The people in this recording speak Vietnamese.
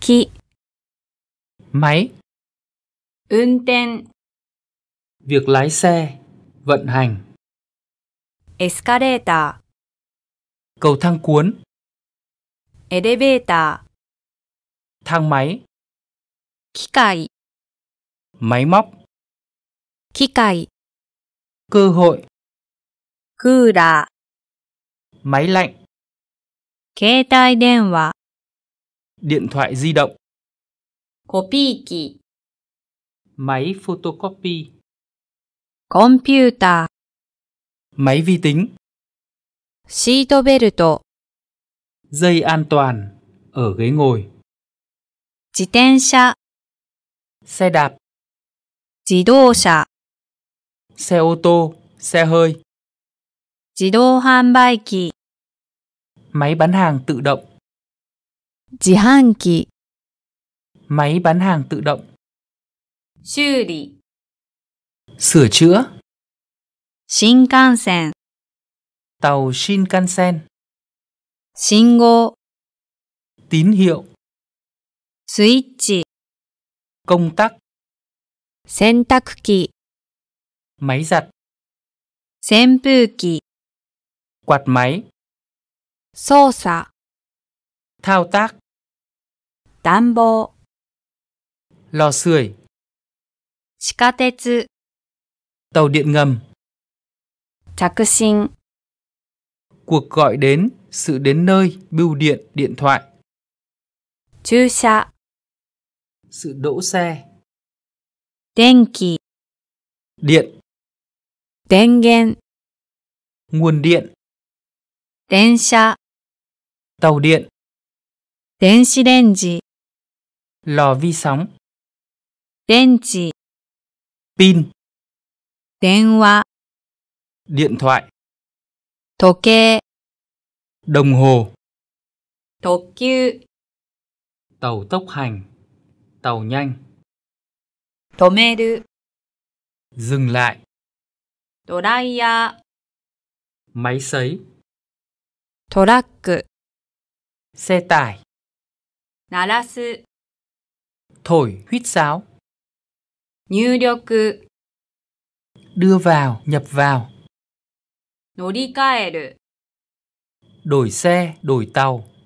き máy 運転 việc lái xe vận hành escalator, cầu thang cuốn elevator, thang máy ー機械 máy móc 機械 cơ hội クーラー máy lạnh 携帯電話 điện thoại di động copy기 máy photocopy computer máy vi tính seatbelt dây an toàn ở ghế ngồi 自転車 xe đạp 自動車 xe ô tô xe hơi 自動販売機 máy bán hàng tự động 自販機 Máy bán hàng tự động 修理 Sửa chữa 新幹線 Tàu Shinkansen 信号 Tín hiệu スイッチ Công tắc 洗濯機 Máy giặt 扇風機 Quạt máy 操作 Thao tác 暖房 lò sưởi 地下鉄 tàu điện ngầm 着信 cuộc gọi đến sự đến nơi bưu điện điện thoại 駐車 sự đỗ xe 電気 điện nguồn điện 電車 tàu điện 電子レンジ lò vi sóng 電池 pin 電話 điện thoại 時計 đồng hồ 特急 tàu tốc hành tàu nhanh 止める dừng lại ドライヤー máy sấy トラック xe tải 鳴らす thổi huýt sáo. Nhược Đưa vào, nhập vào. Norikaeru Đổi xe, đổi tàu.